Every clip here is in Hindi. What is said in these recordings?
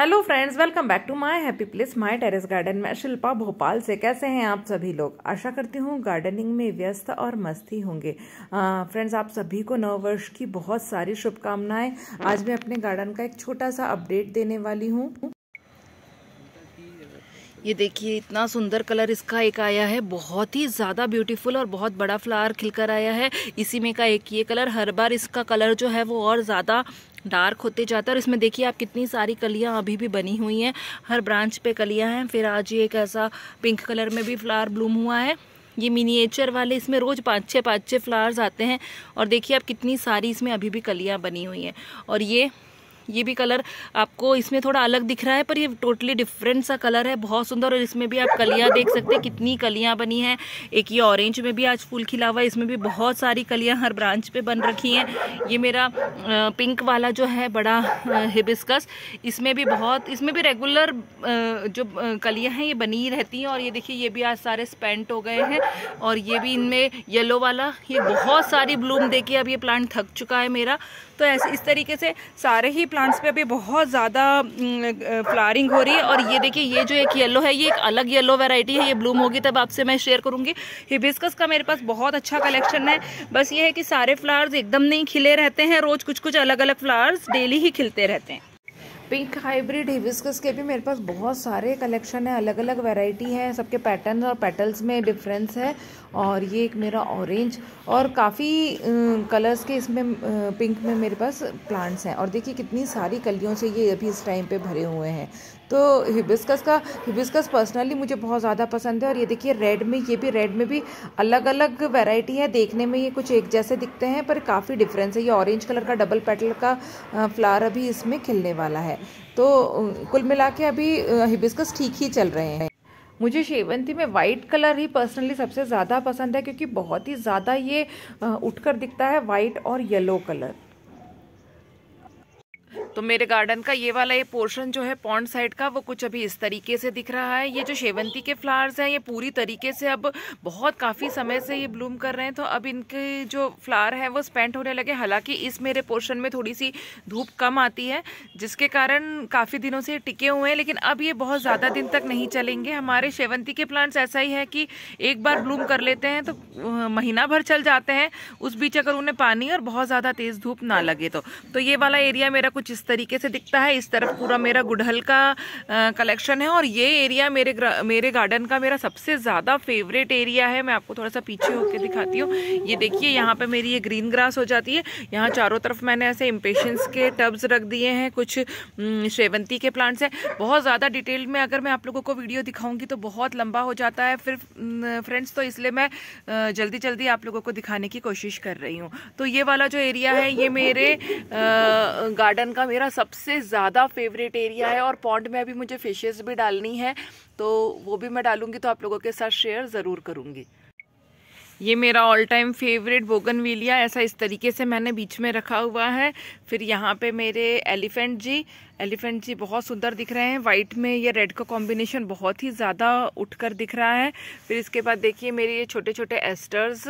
hello friends welcome back to my happy place my terrace garden मैं शिल्पा भोपाल से कैसे हैं आप सभी लोग आशा करती हूँ गार्डनिंग में व्यस्त और मस्ती होंगे फ्रेंड्स आप सभी को नववर्ष की बहुत सारी शुभकामनाएं आज मैं अपने गार्डन का एक छोटा सा अपडेट देने वाली हूँ ये देखिए इतना सुंदर कलर इसका एक आया है बहुत ही ज़्यादा ब्यूटीफुल और बहुत बड़ा फ्लावर खिलकर आया है इसी में का एक ये कलर हर बार इसका कलर जो है वो और ज़्यादा डार्क होते जाता है और इसमें देखिए आप कितनी सारी कलियां अभी भी बनी हुई हैं हर ब्रांच पे कलियां हैं फिर आज ये एक ऐसा पिंक कलर में भी फ्लावर ब्लूम हुआ है ये मिनिएचर वाले इसमें रोज़ पाँच छः पाँच छः फ्लावर्स आते हैं और देखिए आप कितनी सारी इसमें अभी भी कलियाँ बनी हुई हैं और ये ये भी कलर आपको इसमें थोड़ा अलग दिख रहा है पर ये टोटली डिफरेंट सा कलर है बहुत सुंदर और इसमें भी आप कलियाँ देख सकते हैं कितनी कलियाँ बनी हैं एक ये ऑरेंज में भी आज फूल खिला हुआ है इसमें भी बहुत सारी कलियाँ हर ब्रांच पे बन रखी हैं ये मेरा पिंक वाला जो है बड़ा हिबिस्कस इसमें भी बहुत इसमें भी रेगुलर जो कलियाँ हैं ये बनी रहती हैं और ये देखिए ये भी आज सारे स्पेंट हो गए हैं और ये भी इनमें येलो वाला ये बहुत सारी ब्लूम देखिए अब ये प्लांट थक चुका है मेरा तो ऐसे इस तरीके से सारे ही प्लांट प्लांट्स पे अभी बहुत ज़्यादा फ्लारिंग हो रही है और ये देखिए ये जो एक येलो है ये एक अलग येलो वैरायटी है ये ब्लूम होगी तब आपसे मैं शेयर करूँगी हिबिस्कस का मेरे पास बहुत अच्छा कलेक्शन है बस ये है कि सारे फ्लावर्स एकदम नहीं खिले रहते हैं रोज़ कुछ कुछ अलग अलग फ्लावर्स डेली ही खिलते रहते हैं पिंक हाइब्रिड हिबिस्कस के भी मेरे पास बहुत सारे कलेक्शन है अलग अलग वैरायटी है सबके पैटर्न और पेटल्स में डिफरेंस है और ये एक मेरा ऑरेंज और काफ़ी कलर्स के इसमें पिंक में मेरे पास प्लांट्स हैं और देखिए कितनी सारी कलियों से ये अभी इस टाइम पे भरे हुए हैं तो हिबिस्कस का हिबिस्कस पर्सनली मुझे बहुत ज़्यादा पसंद है और ये देखिए रेड में ये भी रेड में भी अलग अलग वेराइटी है देखने में ये कुछ एक जैसे दिखते हैं पर काफ़ी डिफरेंस है ये ऑरेंज कलर का डबल पेटल का फ्लावर अभी इसमें खिलने वाला है तो कुल मिला के अभी हिबिस्कस ठीक ही चल रहे हैं मुझे शेवंती में वाइट कलर ही पर्सनली सबसे ज़्यादा पसंद है क्योंकि बहुत ही ज़्यादा ये उठकर दिखता है वाइट और येलो कलर तो मेरे गार्डन का ये वाला ये पोर्शन जो है पॉन्ड साइड का वो कुछ अभी इस तरीके से दिख रहा है ये जो शेवंती के फ्लावर्स हैं ये पूरी तरीके से अब बहुत काफ़ी समय से ये ब्लूम कर रहे हैं तो अब इनके जो फ्लावर हैं वो स्पेंट होने लगे हालांकि इस मेरे पोर्शन में थोड़ी सी धूप कम आती है जिसके कारण काफ़ी दिनों से टिके हुए हैं लेकिन अब ये बहुत ज़्यादा दिन तक नहीं चलेंगे हमारे शेवंती के प्लांट्स ऐसा ही है कि एक बार ब्लूम कर लेते हैं तो महीना भर चल जाते हैं उस बीच अगर उन्हें पानी और बहुत ज़्यादा तेज़ धूप ना लगे तो, तो ये वाला एरिया मेरा कुछ इस तरीके से दिखता है इस तरफ पूरा मेरा गुड़हल का कलेक्शन है और ये एरिया मेरे मेरे गार्डन का मेरा सबसे ज़्यादा फेवरेट एरिया है मैं आपको थोड़ा सा पीछे होकर दिखाती हूँ ये देखिए यहाँ पर मेरी ये ग्रीन ग्रास हो जाती है यहाँ चारों तरफ मैंने ऐसे इम्पेशंस के टब्स रख दिए हैं कुछ शेवंती के प्लांट्स हैं बहुत ज़्यादा डिटेल में अगर मैं आप लोगों को वीडियो दिखाऊँगी तो बहुत लंबा हो जाता है फिर फ्रेंड्स तो इसलिए मैं जल्दी जल्दी आप लोगों को दिखाने की कोशिश कर रही हूँ तो ये वाला जो एरिया है ये मेरे गार्डन का मेरा सबसे ज़्यादा फेवरेट एरिया है और पॉन्ड में अभी मुझे फिशेस भी डालनी है तो वो भी मैं डालूंगी तो आप लोगों के साथ शेयर ज़रूर करूँगी ये मेरा all time favourite bougainvillea ऐसा इस तरीके से मैंने बीच में रखा हुआ है फिर यहाँ पे मेरे एलिफेंट जी एलिफेंट जी बहुत सुंदर दिख रहे हैं वाइट में ये रेड का कॉम्बिनेशन बहुत ही ज़्यादा उठकर दिख रहा है फिर इसके बाद देखिए मेरे ये छोटे छोटे एस्टर्स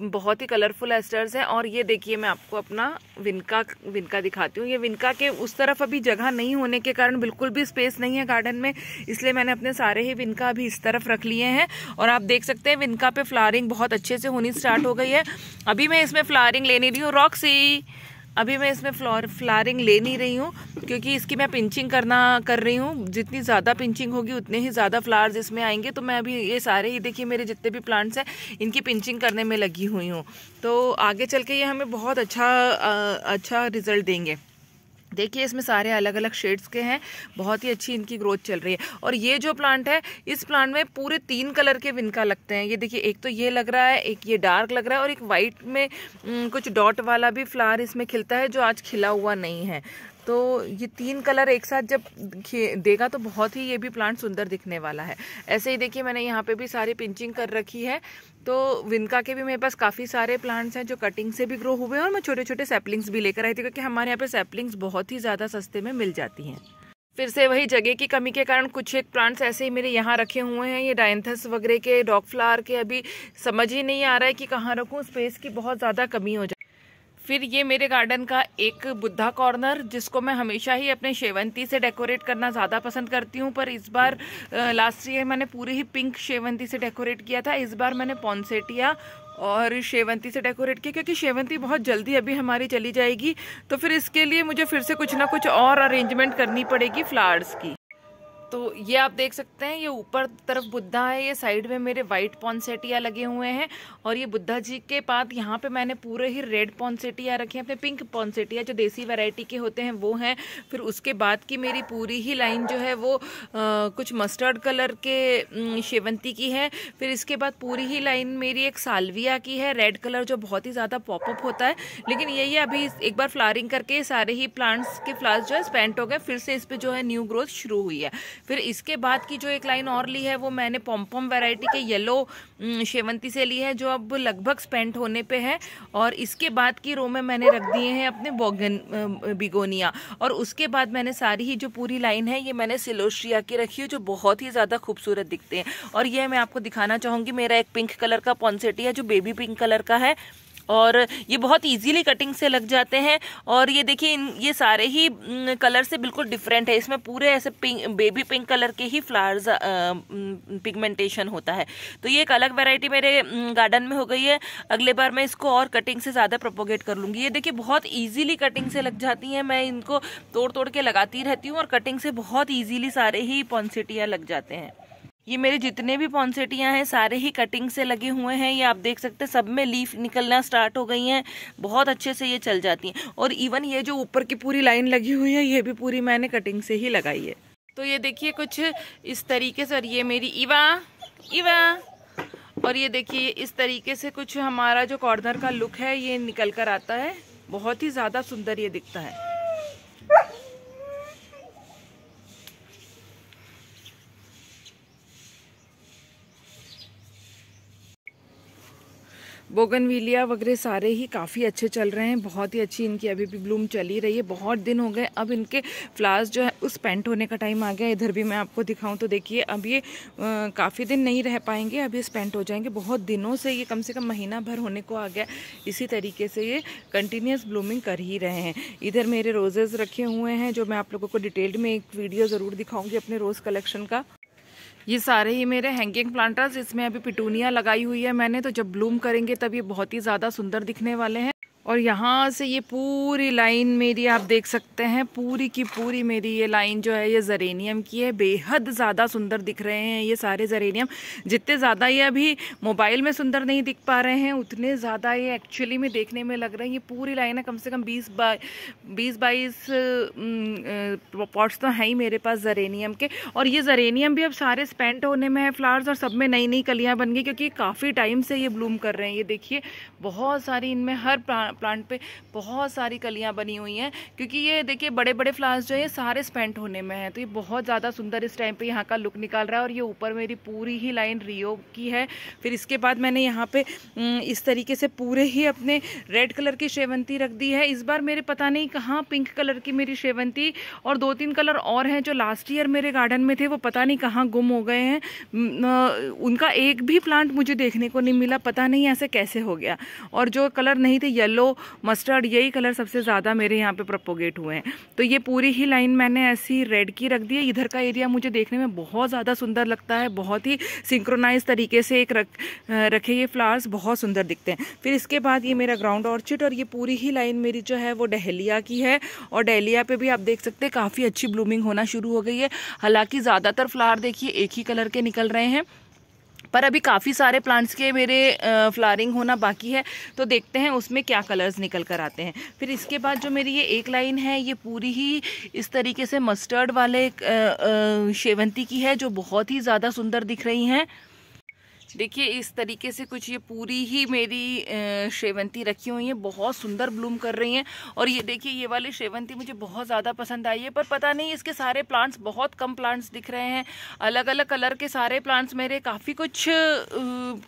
बहुत ही कलरफुल एस्टर्स हैं और ये देखिए मैं आपको अपना विनका विनका दिखाती हूँ ये विनका के उस तरफ अभी जगह नहीं होने के कारण बिल्कुल भी स्पेस नहीं है गार्डन में इसलिए मैंने अपने सारे ही विनका अभी इस तरफ रख लिए हैं और आप देख सकते हैं विनका पे फ्लारिंग बहुत अच्छे से होनी स्टार्ट हो गई है अभी मैं इसमें फ्लारिंग लेने ली हूँ रॉक्सी अभी मैं इसमें फ्लॉर फ्लारिंग ले नहीं रही हूँ क्योंकि इसकी मैं पिंचिंग करना कर रही हूँ जितनी ज़्यादा पिंचिंग होगी उतने ही ज़्यादा फ्लावर्स इसमें आएंगे तो मैं अभी ये सारे ही देखिए मेरे जितने भी प्लांट्स हैं इनकी पिंचिंग करने में लगी हुई हूँ तो आगे चल के ये हमें बहुत अच्छा आ, अच्छा रिज़ल्ट देंगे देखिए इसमें सारे अलग अलग शेड्स के हैं बहुत ही अच्छी इनकी ग्रोथ चल रही है और ये जो प्लांट है इस प्लांट में पूरे तीन कलर के विनका लगते हैं ये देखिए एक तो ये लग रहा है एक ये डार्क लग रहा है और एक वाइट में कुछ डॉट वाला भी फ्लावर इसमें खिलता है जो आज खिला हुआ नहीं है तो ये तीन कलर एक साथ जब देगा तो बहुत ही ये भी प्लांट सुंदर दिखने वाला है ऐसे ही देखिए मैंने यहाँ पे भी सारी पिंचिंग कर रखी है तो विनका के भी मेरे पास काफ़ी सारे प्लांट्स हैं जो कटिंग से भी ग्रो हुए हैं और मैं छोटे छोटे सैपलिंग्स भी लेकर आई थी क्योंकि हमारे यहाँ पे सैपलिंग्स बहुत ही ज़्यादा सस्ते में मिल जाती हैं फिर से वही जगह की कमी के कारण कुछ एक प्लांट्स ऐसे ही मेरे यहाँ रखे हुए हैं ये डायंथस वगैरह के डॉग फ्लावर के अभी समझ ही नहीं आ रहा है कि कहाँ रखूँ स्पेस की बहुत ज़्यादा कमी हो जाए फिर ये मेरे गार्डन का एक बुद्धा कॉर्नर जिसको मैं हमेशा ही अपने शेवंती से डेकोरेट करना ज़्यादा पसंद करती हूँ पर इस बार लास्ट ईयर मैंने पूरी ही पिंक शेवंती से डेकोरेट किया था इस बार मैंने पॉन्सेटिया और शेवंती से डेकोरेट किया क्योंकि शेवंती बहुत जल्दी अभी हमारी चली जाएगी तो फिर इसके लिए मुझे फिर से कुछ ना कुछ और अरेंजमेंट करनी पड़ेगी फ्लावर्स की तो ये आप देख सकते हैं ये ऊपर तरफ बुद्धा है ये साइड में मेरे वाइट पॉन्सेटिया लगे हुए हैं और ये बुद्धा जी के बाद यहाँ पे मैंने पूरे ही रेड पॉन्सेटिया रखे हैं अपने पिंक पॉन्सेटिया जो देसी वैरायटी के होते हैं वो हैं फिर उसके बाद की मेरी पूरी ही लाइन जो है वो आ, कुछ मस्टर्ड कलर के शेवंती की है फिर इसके बाद पूरी ही लाइन मेरी एक सालविया की है रेड कलर जो बहुत ही ज़्यादा पॉपअप होता है लेकिन यही अभी एक बार फ्लारिंग करके सारे ही प्लांट्स के फ्लावर्स जो है स्पेंट हो गए फिर से इस पर जो है न्यू ग्रोथ शुरू हुई है फिर इसके बाद की जो एक लाइन और ली है वो मैंने पॉम्पॉम वेराइटी के येलो शेवंती से ली है जो अब लगभग स्पेंट होने पे है और इसके बाद की रो में मैंने रख दिए हैं अपने बोगन बिगोनिया और उसके बाद मैंने सारी ही जो पूरी लाइन है ये मैंने सिलोशिया की रखी है जो बहुत ही ज़्यादा खूबसूरत दिखते हैं और यह मैं आपको दिखाना चाहूँगी मेरा एक पिंक कलर का पॉन्सेटी है जो बेबी पिंक कलर का है और ये बहुत ईजीली कटिंग से लग जाते हैं और ये देखिए ये सारे ही कलर से बिल्कुल डिफरेंट है इसमें पूरे ऐसे पिंक बेबी पिंक कलर के ही फ्लावर्स पिगमेंटेशन होता है तो ये एक अलग वेराइटी मेरे गार्डन में हो गई है अगले बार मैं इसको और कटिंग से ज़्यादा प्रोपोगेट कर लूँगी ये देखिए बहुत ईजिली कटिंग से लग जाती हैं मैं इनको तोड़ तोड़ के लगाती रहती हूँ और कटिंग से बहुत ईजिली सारे ही पॉन्सिटियाँ लग जाते हैं ये मेरे जितने भी पॉन्सेटियाँ हैं सारे ही कटिंग से लगे हुए हैं ये आप देख सकते हैं सब में लीफ निकलना स्टार्ट हो गई हैं बहुत अच्छे से ये चल जाती हैं और इवन ये जो ऊपर की पूरी लाइन लगी हुई है ये भी पूरी मैंने कटिंग से ही लगाई है तो ये देखिए कुछ इस तरीके से और ये मेरी इवा इवा और ये देखिए इस तरीके से कुछ हमारा जो कॉर्नर का लुक है ये निकल कर आता है बहुत ही ज़्यादा सुंदर ये दिखता है बोगनविलिया वगैरह सारे ही काफ़ी अच्छे चल रहे हैं बहुत ही अच्छी इनकी अभी भी ब्लूम चली रही है बहुत दिन हो गए अब इनके फ्लावर्स जो है उस पेंट होने का टाइम आ गया इधर भी मैं आपको दिखाऊं तो देखिए अब ये काफ़ी दिन नहीं रह पाएंगे अब ये स्पेंट हो जाएंगे बहुत दिनों से ये कम से कम महीना भर होने को आ गया इसी तरीके से ये कंटिन्यूस ब्लूमिंग कर ही रहे हैं इधर मेरे रोजेज़ रखे हुए हैं जो मैं आप लोगों को डिटेल्ड में एक वीडियो ज़रूर दिखाऊँगी अपने रोज़ कलेक्शन का ये सारे ही मेरे हैंगिंग प्लांटर्स इसमें अभी पिटूनिया लगाई हुई है मैंने तो जब ब्लूम करेंगे तब ये बहुत ही ज़्यादा सुंदर दिखने वाले हैं और यहाँ से ये पूरी लाइन मेरी आप देख सकते हैं पूरी की पूरी मेरी ये लाइन जो है ये जरेनियम की है बेहद ज़्यादा सुंदर दिख रहे हैं ये सारे जरेनियम जितने ज़्यादा ये अभी मोबाइल में सुंदर नहीं दिख पा रहे हैं उतने ज़्यादा ये एक्चुअली में देखने में लग रहे हैं ये पूरी लाइन है कम से कम बीस बाई बीस बाईस पॉट्स तो हैं ही मेरे पास जरेनियम के और ये जरेनियम भी अब सारे स्पेंट होने में है फ्लावर्स और सब में नई नई कलियाँ बन गई क्योंकि काफ़ी टाइम से ये ब्लूम कर रहे हैं ये देखिए बहुत सारी इनमें हर प्लांट पे बहुत सारी कलियाँ बनी हुई हैं क्योंकि ये देखिए बड़े बड़े फ्लावर्स जो है सारे स्पेंट होने में हैं तो ये बहुत ज़्यादा सुंदर इस टाइम पर यहाँ का लुक निकाल रहा है और ये ऊपर मेरी पूरी ही लाइन रियो की है फिर इसके बाद मैंने यहाँ पे इस तरीके से पूरे ही अपने रेड कलर की शेवंती रख दी है इस बार मेरे पता नहीं कहाँ पिंक कलर की मेरी शेवंती और दो तीन कलर और हैं जो लास्ट ईयर मेरे गार्डन में थे वो पता नहीं कहाँ गुम हो गए हैं उनका एक भी प्लांट मुझे देखने को नहीं मिला पता नहीं ऐसे कैसे हो गया और जो कलर नहीं थे येलो मस्टर्ड यही कलर सबसे ज़्यादा मेरे यहाँ पे प्रपोगेट हुए हैं तो ये पूरी ही लाइन मैंने ऐसी रेड की रख दी है इधर का एरिया मुझे देखने में बहुत ज़्यादा सुंदर लगता है बहुत ही सिंक्रोनाइज तरीके से एक रख रखे ये फ्लावर्स बहुत सुंदर दिखते हैं फिर इसके बाद ये मेरा ग्राउंड ऑर्चिड और ये पूरी ही लाइन मेरी जो है वो डहलिया की है और डहलिया पे भी आप देख सकते काफ़ी अच्छी ब्लूमिंग होना शुरू हो गई है हालांकि ज़्यादातर फ्लावर देखिए एक ही कलर के निकल रहे हैं पर अभी काफ़ी सारे प्लांट्स के मेरे फ्लारिंग होना बाकी है तो देखते हैं उसमें क्या कलर्स निकल कर आते हैं फिर इसके बाद जो मेरी ये एक लाइन है ये पूरी ही इस तरीके से मस्टर्ड वाले शेवंती की है जो बहुत ही ज़्यादा सुंदर दिख रही हैं देखिए इस तरीके से कुछ ये पूरी ही मेरी शेवंती रखी हुई है बहुत सुंदर ब्लूम कर रही हैं और ये देखिए ये वाली शेवंती मुझे बहुत ज़्यादा पसंद आई है पर पता नहीं इसके सारे प्लांट्स बहुत कम प्लांट्स दिख रहे हैं अलग अलग कलर के सारे प्लांट्स मेरे काफ़ी कुछ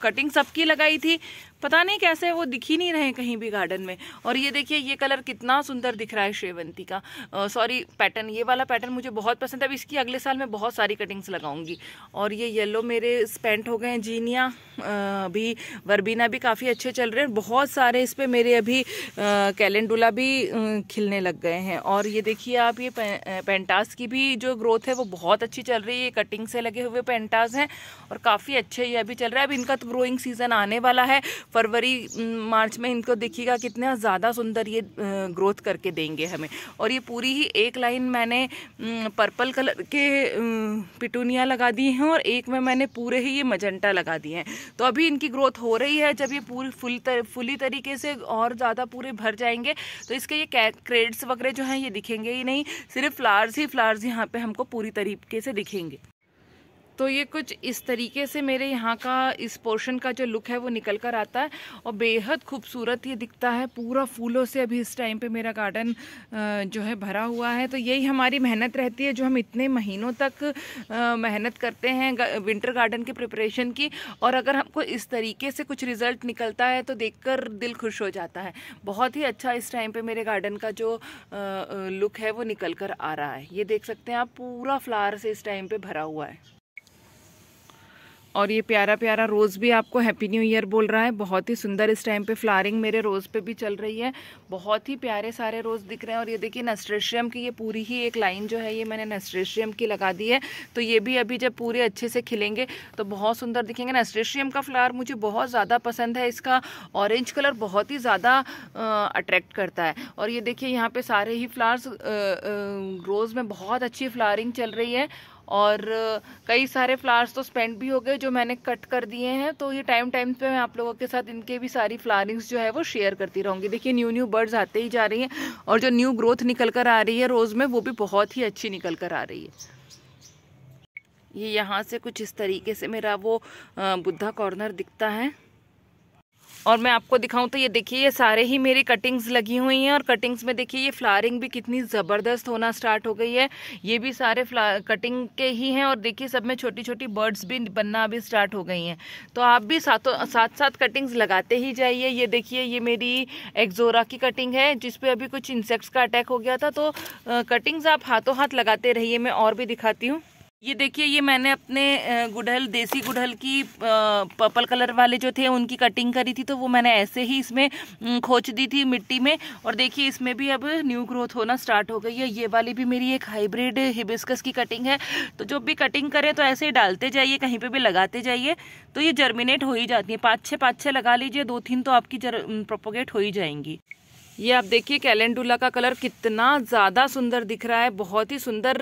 कटिंग सबकी लगाई थी पता नहीं कैसे वो दिख ही नहीं रहे कहीं भी गार्डन में और ये देखिए ये कलर कितना सुंदर दिख रहा है शेवंती का सॉरी पैटर्न ये वाला पैटर्न मुझे बहुत पसंद है अब इसकी अगले साल में बहुत सारी कटिंग्स लगाऊंगी और ये येलो मेरे पेंट हो गए हैं जीनिया अभी वर्बीना भी काफ़ी अच्छे चल रहे हैं बहुत सारे इस पर मेरे अभी कैलेंडुला भी खिलने लग गए हैं और ये देखिए आप ये पेंटास की भी जो ग्रोथ है वो बहुत अच्छी चल रही है ये कटिंग से लगे हुए पेंटास हैं और काफ़ी अच्छे ये अभी चल रहा है अब इनका तो ग्रोइंग सीज़न आने वाला है फरवरी मार्च में इनको देखिएगा कितना ज़्यादा सुंदर ये ग्रोथ करके देंगे हमें और ये पूरी ही एक लाइन मैंने पर्पल कलर के पिटूनिया लगा दी हैं और एक में मैंने पूरे ही ये मजंटा लगा दिए हैं तो अभी इनकी ग्रोथ हो रही है जब ये पूरी फुल तर, फुली तरीके से और ज़्यादा पूरे भर जाएंगे तो इसके ये क्रेड्स वगैरह जो हैं ये दिखेंगे ही नहीं सिर्फ फ्लावर्स ही फ्लावर्स यहाँ पर हमको पूरी तरीके से दिखेंगे तो ये कुछ इस तरीके से मेरे यहाँ का इस पोर्शन का जो लुक है वो निकल कर आता है और बेहद खूबसूरत ये दिखता है पूरा फूलों से अभी इस टाइम पे मेरा गार्डन जो है भरा हुआ है तो यही हमारी मेहनत रहती है जो हम इतने महीनों तक मेहनत करते हैं विंटर गार्डन की प्रिपरेशन की और अगर हमको इस तरीके से कुछ रिज़ल्ट निकलता है तो देख कर दिल खुश हो जाता है बहुत ही अच्छा इस टाइम पर मेरे गार्डन का जो लुक है वो निकल कर आ रहा है ये देख सकते हैं आप पूरा फ्लावर से इस टाइम पर भरा हुआ है और ये प्यारा प्यारा रोज़ भी आपको हैप्पी न्यू ईयर बोल रहा है बहुत ही सुंदर इस टाइम पे फ्लारिंग मेरे रोज़ पे भी चल रही है बहुत ही प्यारे सारे रोज़ दिख रहे हैं और ये देखिए नस्ट्रेशियम की ये पूरी ही एक लाइन जो है ये मैंने नस्ट्रेशियम की लगा दी है तो ये भी अभी जब पूरे अच्छे से खिलेंगे तो बहुत सुंदर दिखेंगे नस्ट्रेशियम का फ्लावर मुझे बहुत ज़्यादा पसंद है इसका ऑरेंज कलर बहुत ही ज़्यादा अट्रैक्ट करता है और ये देखिए यहाँ पर सारे ही फ्लावर्स रोज़ में बहुत अच्छी फ्लारिंग चल रही है और कई सारे फ्लावर्स तो स्पेंड भी हो गए जो मैंने कट कर दिए हैं तो ये टाइम टाइम पे मैं आप लोगों के साथ इनके भी सारी फ्लावरिंग्स जो है वो शेयर करती रहूँगी देखिए न्यू न्यू बर्ड्स आते ही जा रही हैं और जो न्यू ग्रोथ निकल कर आ रही है रोज़ में वो भी बहुत ही अच्छी निकल कर आ रही है ये यहाँ से कुछ इस तरीके से मेरा वो बुद्धा कॉर्नर दिखता है और मैं आपको दिखाऊं तो ये देखिए ये सारे ही मेरी कटिंग्स लगी हुई हैं और कटिंग्स में देखिए ये फ्लारिंग भी कितनी ज़बरदस्त होना स्टार्ट हो गई है ये भी सारे कटिंग के ही हैं और देखिए सब में छोटी छोटी बर्ड्स भी बनना अभी स्टार्ट हो गई हैं तो आप भी साथों साथ साथ कटिंग्स लगाते ही जाइए ये देखिए ये मेरी एक्जोरा की कटिंग है जिसपे अभी कुछ इंसेक्ट्स का अटैक हो गया था तो कटिंग्स आप हाथों हाथ लगाते रहिए मैं और भी दिखाती हूँ ये देखिए ये मैंने अपने गुड़हल देसी गुड़हल की पर्पल कलर वाले जो थे उनकी कटिंग करी थी तो वो मैंने ऐसे ही इसमें खोच दी थी मिट्टी में और देखिए इसमें भी अब न्यू ग्रोथ होना स्टार्ट हो गई है ये वाली भी मेरी एक हाइब्रिड हिबिस्कस की कटिंग है तो जब भी कटिंग करें तो ऐसे ही डालते जाइए कहीं पर भी लगाते जाइए तो ये जर्मिनेट हो ही जाती है पाँच छः पाँच छः लगा लीजिए दो तीन तो आपकी जर प्रोपोगेट हो ही जाएंगी ये आप देखिए कैलेंडुला का कलर कितना ज़्यादा सुंदर दिख रहा है बहुत ही सुंदर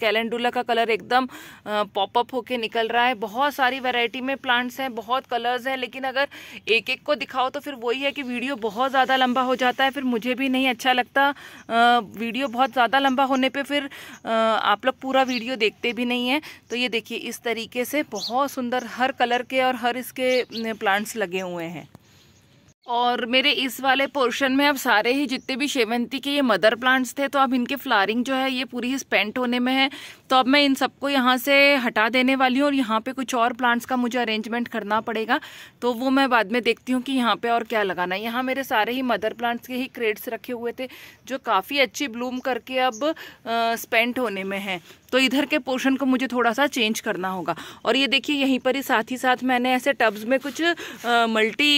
कैलेंडुला का कलर एकदम पॉपअप होके निकल रहा है बहुत सारी वैरायटी में प्लांट्स हैं बहुत कलर्स हैं लेकिन अगर एक एक को दिखाओ तो फिर वही है कि वीडियो बहुत ज़्यादा लंबा हो जाता है फिर मुझे भी नहीं अच्छा लगता वीडियो बहुत ज़्यादा लंबा होने पर फिर आप लोग पूरा वीडियो देखते भी नहीं हैं तो ये देखिए इस तरीके से बहुत सुंदर हर कलर के और हर इसके प्लांट्स लगे हुए हैं और मेरे इस वाले पोर्शन में अब सारे ही जितने भी शेवंती के ये मदर प्लांट्स थे तो अब इनके फ्लारिंग जो है ये पूरी स्पेंट होने में है तो अब मैं इन सबको यहाँ से हटा देने वाली हूँ और यहाँ पे कुछ और प्लांट्स का मुझे अरेंजमेंट करना पड़ेगा तो वो मैं बाद में देखती हूँ कि यहाँ पे और क्या लगाना है यहाँ मेरे सारे ही मदर प्लांट्स के ही क्रेड्स रखे हुए थे जो काफ़ी अच्छी ब्लूम करके अब स्पेंट होने में है तो इधर के पोर्शन को मुझे थोड़ा सा चेंज करना होगा और ये देखिए यहीं पर ही साथ ही साथ मैंने ऐसे टब्स में कुछ मल्टी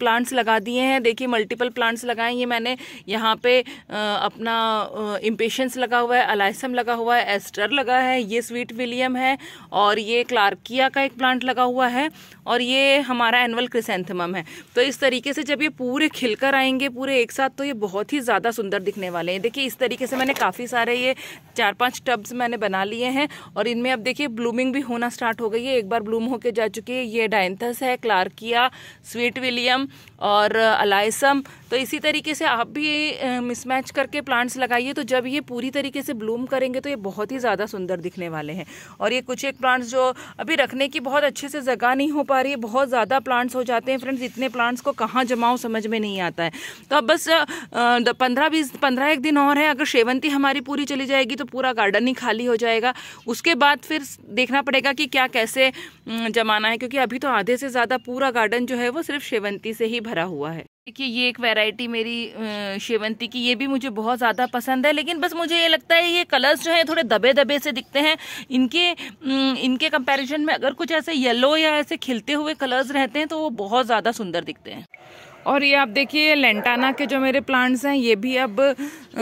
प्लांट्स लगा दिए हैं देखिए मल्टीपल प्लांट्स लगाए ये मैंने यहाँ पे अपना इम्पेशंस लगा हुआ है अलाइसम लगा हुआ है एस्टर लगा है ये स्वीट विलियम है और ये क्लार्किया का एक प्लांट लगा हुआ है और ये हमारा एनुअल क्रिसेंथमम है तो इस तरीके से जब ये पूरे खिलकर आएंगे पूरे एक साथ तो ये बहुत ही ज़्यादा सुंदर दिखने वाले हैं देखिए इस तरीके से मैंने काफ़ी सारे ये चार पांच टब्स मैंने बना लिए हैं और इनमें अब देखिए ब्लूमिंग भी होना स्टार्ट हो गई है एक बार ब्लूम होके जा चुकी है ये डायंथस है क्लार्किया स्वीट विलियम लिथियम और अलाइसम uh, तो इसी तरीके से आप भी मिसमैच uh, करके प्लांट्स लगाइए तो जब ये पूरी तरीके से ब्लूम करेंगे तो ये बहुत ही ज़्यादा सुंदर दिखने वाले हैं और ये कुछ एक प्लांट्स जो अभी रखने की बहुत अच्छे से जगह नहीं हो पा रही है बहुत ज़्यादा प्लांट्स हो जाते हैं फ्रेंड्स इतने प्लांट्स को कहाँ जमाओ समझ में नहीं आता है तो अब बस uh, पंद्रह बीस पंद्रह एक दिन और है अगर शेवंती हमारी पूरी चली जाएगी तो पूरा गार्डन ही खाली हो जाएगा उसके बाद फिर देखना पड़ेगा कि क्या कैसे जमाना है क्योंकि अभी तो आधे से ज़्यादा पूरा गार्डन जो है वो सिर्फ शेवंती शेवंती से ही भरा हुआ है देखिए ये एक वैरायटी मेरी शेवंती की ये भी मुझे बहुत ज़्यादा पसंद है लेकिन बस मुझे ये लगता है ये कलर्स जो हैं थोड़े दबे दबे से दिखते हैं इनके इनके कंपैरिजन में अगर कुछ ऐसे येलो या ऐसे खिलते हुए कलर्स रहते हैं तो वो बहुत ज़्यादा सुंदर दिखते हैं और ये आप देखिए लेंटाना के जो मेरे प्लांट्स हैं ये भी अब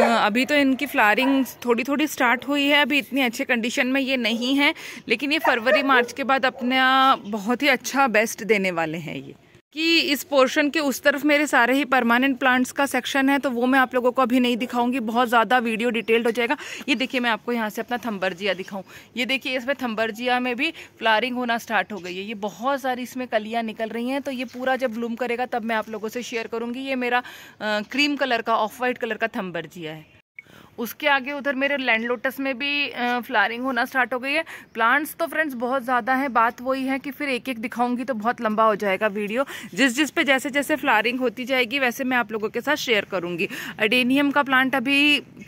अभी तो इनकी फ्लारिंग थोड़ी थोड़ी स्टार्ट हुई है अभी इतनी अच्छे कंडीशन में ये नहीं है लेकिन ये फरवरी मार्च के बाद अपना बहुत ही अच्छा बेस्ट देने वाले हैं ये कि इस पोर्शन के उस तरफ मेरे सारे ही परमानेंट प्लांट्स का सेक्शन है तो वो मैं आप लोगों को अभी नहीं दिखाऊंगी बहुत ज़्यादा वीडियो डिटेल्ड हो जाएगा ये देखिए मैं आपको यहाँ से अपना थम्बरजिया दिखाऊँ ये देखिए इसमें थम्बरजिया में भी फ्लारिंग होना स्टार्ट हो गई है ये बहुत सारी इसमें कलियाँ निकल रही हैं तो ये पूरा जब ब्लूम करेगा तब मैं आप लोगों से शेयर करूँगी ये मेरा क्रीम कलर का ऑफ वाइट कलर का थम्बरजिया है उसके आगे उधर मेरे लैंड लोटस में भी फ्लारिंग होना स्टार्ट हो गई है प्लांट्स तो फ्रेंड्स बहुत ज़्यादा हैं बात वही है कि फिर एक एक दिखाऊंगी तो बहुत लंबा हो जाएगा वीडियो जिस जिस पे जैसे जैसे फ्लारिंग होती जाएगी वैसे मैं आप लोगों के साथ शेयर करूँगी अडेनियम का प्लांट अभी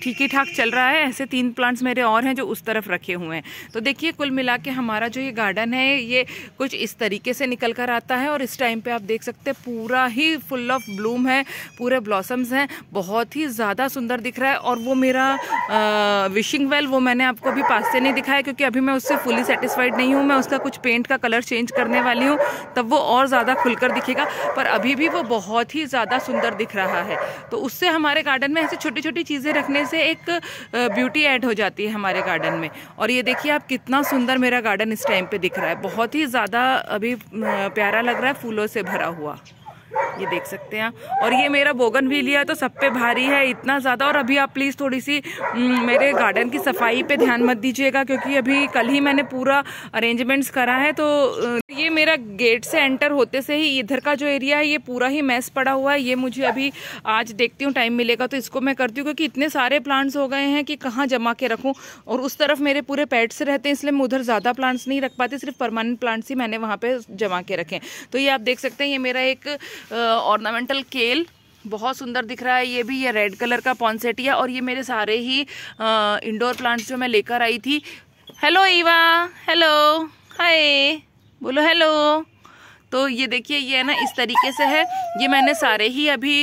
ठीक ही ठाक चल रहा है ऐसे तीन प्लांट्स मेरे और हैं जो उस तरफ रखे हुए हैं तो देखिए कुल मिला के हमारा जो ये गार्डन है ये कुछ इस तरीके से निकल कर आता है और इस टाइम पर आप देख सकते हैं पूरा ही फुल ऑफ ब्लूम है पूरे ब्लॉसम्स हैं बहुत ही ज़्यादा सुंदर दिख रहा है और वो मेरे मेरा विशिंग वेल वो मैंने आपको अभी पास से नहीं दिखाया क्योंकि अभी मैं उससे फुली सेटिस्फाइड नहीं हूँ मैं उसका कुछ पेंट का कलर चेंज करने वाली हूँ तब वो और ज़्यादा खुलकर दिखेगा पर अभी भी वो बहुत ही ज़्यादा सुंदर दिख रहा है तो उससे हमारे गार्डन में ऐसी छोटी छोटी चीज़ें रखने से एक ब्यूटी ऐड हो जाती है हमारे गार्डन में और ये देखिए आप कितना सुंदर मेरा गार्डन इस टाइम पर दिख रहा है बहुत ही ज़्यादा अभी प्यारा लग रहा है फूलों से भरा हुआ ये देख सकते हैं और ये मेरा बोगन भी लिया तो सब पे भारी है इतना ज़्यादा और अभी आप प्लीज़ थोड़ी सी हम्म, मेरे गार्डन की सफाई पे ध्यान मत दीजिएगा क्योंकि अभी कल ही मैंने पूरा अरेंजमेंट्स करा है तो ये मेरा गेट से एंटर होते से ही इधर का जो एरिया है ये पूरा ही मैस पड़ा हुआ है ये मुझे अभी आज देखती हूँ टाइम मिलेगा तो इसको मैं करती हूँ क्योंकि इतने सारे प्लांट्स हो गए हैं कि कहाँ जमा के रखूँ और उस तरफ मेरे पूरे पेड्स रहते हैं इसलिए मैं उधर ज़्यादा प्लांट्स नहीं रख पाती सिर्फ परमानेंट प्लांट्स ही मैंने वहाँ पर जमा के रखे तो ये आप देख सकते हैं ये मेरा एक ऑर्नामेंटल केल बहुत सुंदर दिख रहा है ये भी ये रेड कलर का पॉन्सेटिया और ये मेरे सारे ही इंडोर प्लांट्स जो मैं लेकर आई थी हेलो ईवा हेलो हाय बोलो हेलो तो ये देखिए ये है ना इस तरीके से है ये मैंने सारे ही अभी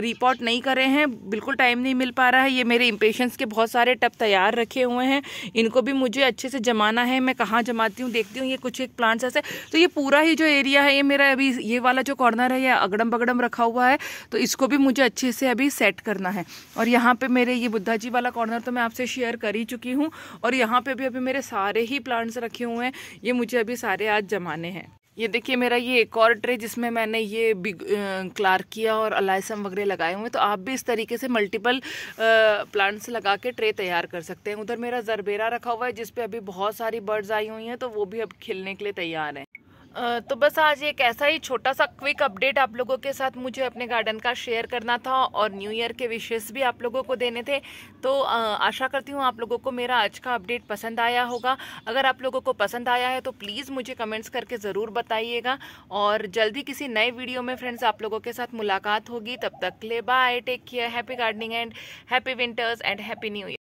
रिपोर्ट नहीं करे हैं बिल्कुल टाइम नहीं मिल पा रहा है ये मेरे इम्पेशंस के बहुत सारे टब तैयार रखे हुए हैं इनको भी मुझे अच्छे से जमाना है मैं कहाँ जमाती हूँ देखती हूँ ये कुछ एक प्लांट्स ऐसे तो ये पूरा ही जो एरिया है ये मेरा अभी ये वाला जो कॉर्नर है ये अगड़म बगड़म रखा हुआ है तो इसको भी मुझे अच्छे से अभी सेट करना है और यहाँ पर मेरे ये बुद्धा जी वाला कॉर्नर तो मैं आपसे शेयर कर ही चुकी हूँ और यहाँ पर भी अभी मेरे सारे ही प्लांट्स रखे हुए हैं ये मुझे अभी सारे आज जमाने हैं ये देखिए मेरा ये एक और ट्रे जिसमें मैंने ये बिग किया और अलाइसम वगैरह लगाए हुए हैं तो आप भी इस तरीके से मल्टीपल प्लांट्स लगा के ट्रे तैयार कर सकते हैं उधर मेरा जरबेरा रखा हुआ है जिसपे अभी बहुत सारी बर्ड्स आई हुई हैं तो वो भी अब खिलने के लिए तैयार हैं तो बस आज एक ऐसा ही छोटा सा क्विक अपडेट आप लोगों के साथ मुझे अपने गार्डन का शेयर करना था और न्यू ईयर के विशेष भी आप लोगों को देने थे तो आशा करती हूँ आप लोगों को मेरा आज का अपडेट पसंद आया होगा अगर आप लोगों को पसंद आया है तो प्लीज़ मुझे कमेंट्स करके ज़रूर बताइएगा और जल्दी किसी नए वीडियो में फ्रेंड्स आप लोगों के साथ मुलाकात होगी तब तक ले bye take care happy gardening and happy winters and happy new year